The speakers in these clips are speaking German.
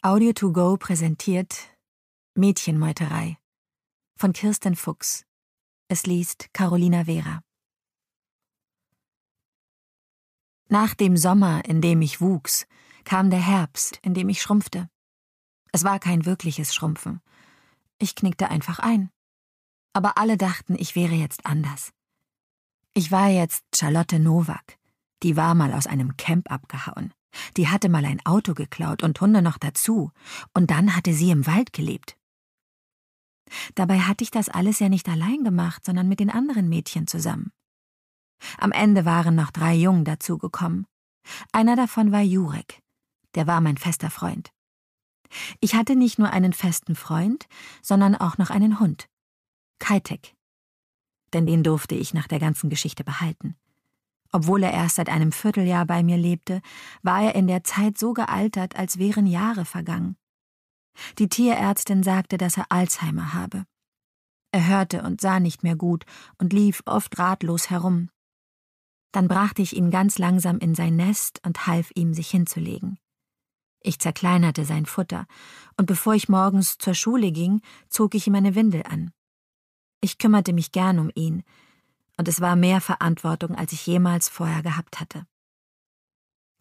Audio to go präsentiert Mädchenmeuterei von Kirsten Fuchs. Es liest Carolina Vera. Nach dem Sommer, in dem ich wuchs, kam der Herbst, in dem ich schrumpfte. Es war kein wirkliches Schrumpfen. Ich knickte einfach ein. Aber alle dachten, ich wäre jetzt anders. Ich war jetzt Charlotte Nowak, die war mal aus einem Camp abgehauen. Die hatte mal ein Auto geklaut und Hunde noch dazu, und dann hatte sie im Wald gelebt. Dabei hatte ich das alles ja nicht allein gemacht, sondern mit den anderen Mädchen zusammen. Am Ende waren noch drei Jungen dazugekommen. Einer davon war Jurek, der war mein fester Freund. Ich hatte nicht nur einen festen Freund, sondern auch noch einen Hund, Kaitek. Denn den durfte ich nach der ganzen Geschichte behalten. Obwohl er erst seit einem Vierteljahr bei mir lebte, war er in der Zeit so gealtert, als wären Jahre vergangen. Die Tierärztin sagte, dass er Alzheimer habe. Er hörte und sah nicht mehr gut und lief oft ratlos herum. Dann brachte ich ihn ganz langsam in sein Nest und half ihm, sich hinzulegen. Ich zerkleinerte sein Futter, und bevor ich morgens zur Schule ging, zog ich ihm eine Windel an. Ich kümmerte mich gern um ihn, und es war mehr Verantwortung, als ich jemals vorher gehabt hatte.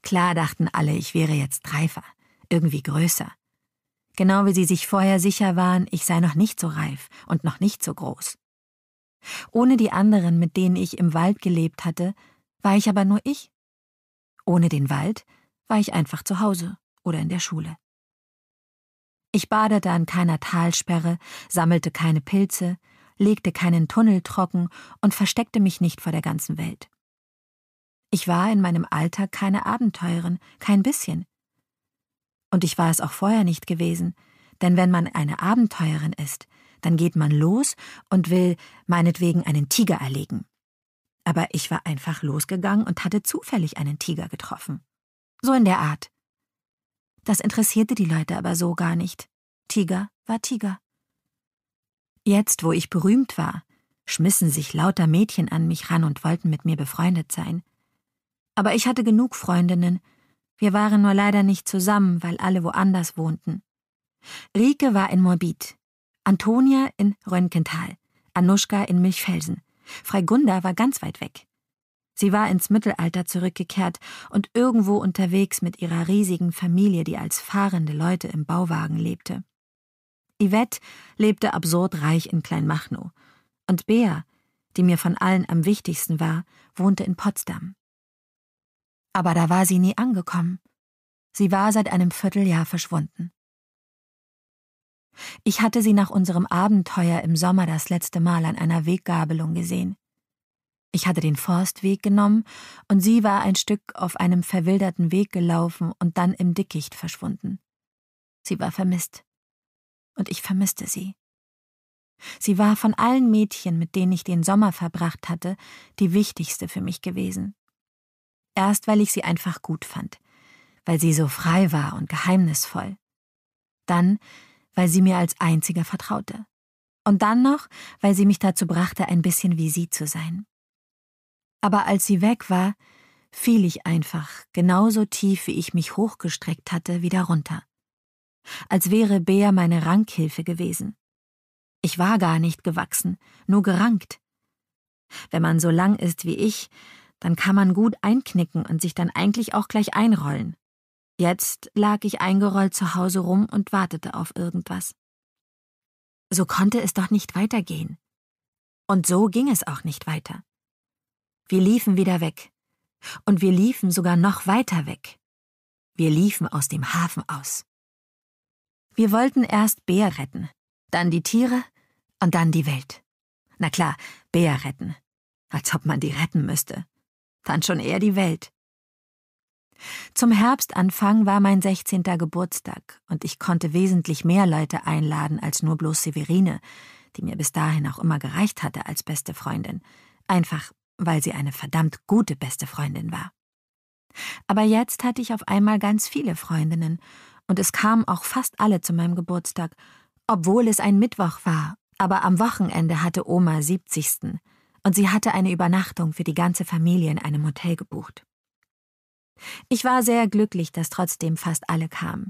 Klar dachten alle, ich wäre jetzt reifer, irgendwie größer. Genau wie sie sich vorher sicher waren, ich sei noch nicht so reif und noch nicht so groß. Ohne die anderen, mit denen ich im Wald gelebt hatte, war ich aber nur ich. Ohne den Wald war ich einfach zu Hause oder in der Schule. Ich badete an keiner Talsperre, sammelte keine Pilze, legte keinen Tunnel trocken und versteckte mich nicht vor der ganzen Welt. Ich war in meinem Alltag keine Abenteurerin, kein bisschen. Und ich war es auch vorher nicht gewesen, denn wenn man eine Abenteurerin ist, dann geht man los und will meinetwegen einen Tiger erlegen. Aber ich war einfach losgegangen und hatte zufällig einen Tiger getroffen. So in der Art. Das interessierte die Leute aber so gar nicht. Tiger war Tiger. Jetzt, wo ich berühmt war, schmissen sich lauter Mädchen an mich ran und wollten mit mir befreundet sein. Aber ich hatte genug Freundinnen, wir waren nur leider nicht zusammen, weil alle woanders wohnten. Rike war in Morbid, Antonia in Röntgental, Anuschka in Milchfelsen, Freigunda war ganz weit weg. Sie war ins Mittelalter zurückgekehrt und irgendwo unterwegs mit ihrer riesigen Familie, die als fahrende Leute im Bauwagen lebte. Yvette lebte absurd reich in Kleinmachnow. Und Bea, die mir von allen am wichtigsten war, wohnte in Potsdam. Aber da war sie nie angekommen. Sie war seit einem Vierteljahr verschwunden. Ich hatte sie nach unserem Abenteuer im Sommer das letzte Mal an einer Weggabelung gesehen. Ich hatte den Forstweg genommen und sie war ein Stück auf einem verwilderten Weg gelaufen und dann im Dickicht verschwunden. Sie war vermisst und ich vermisste sie. Sie war von allen Mädchen, mit denen ich den Sommer verbracht hatte, die wichtigste für mich gewesen. Erst weil ich sie einfach gut fand, weil sie so frei war und geheimnisvoll. Dann, weil sie mir als einziger vertraute. Und dann noch, weil sie mich dazu brachte, ein bisschen wie sie zu sein. Aber als sie weg war, fiel ich einfach, genauso tief wie ich mich hochgestreckt hatte, wieder runter als wäre Bea meine Rankhilfe gewesen. Ich war gar nicht gewachsen, nur gerankt. Wenn man so lang ist wie ich, dann kann man gut einknicken und sich dann eigentlich auch gleich einrollen. Jetzt lag ich eingerollt zu Hause rum und wartete auf irgendwas. So konnte es doch nicht weitergehen. Und so ging es auch nicht weiter. Wir liefen wieder weg. Und wir liefen sogar noch weiter weg. Wir liefen aus dem Hafen aus. Wir wollten erst Bär retten, dann die Tiere und dann die Welt. Na klar, Bär retten. Als ob man die retten müsste. Dann schon eher die Welt. Zum Herbstanfang war mein 16. Geburtstag und ich konnte wesentlich mehr Leute einladen als nur bloß Severine, die mir bis dahin auch immer gereicht hatte als beste Freundin, einfach weil sie eine verdammt gute beste Freundin war. Aber jetzt hatte ich auf einmal ganz viele Freundinnen und es kamen auch fast alle zu meinem Geburtstag, obwohl es ein Mittwoch war, aber am Wochenende hatte Oma 70. und sie hatte eine Übernachtung für die ganze Familie in einem Hotel gebucht. Ich war sehr glücklich, dass trotzdem fast alle kamen.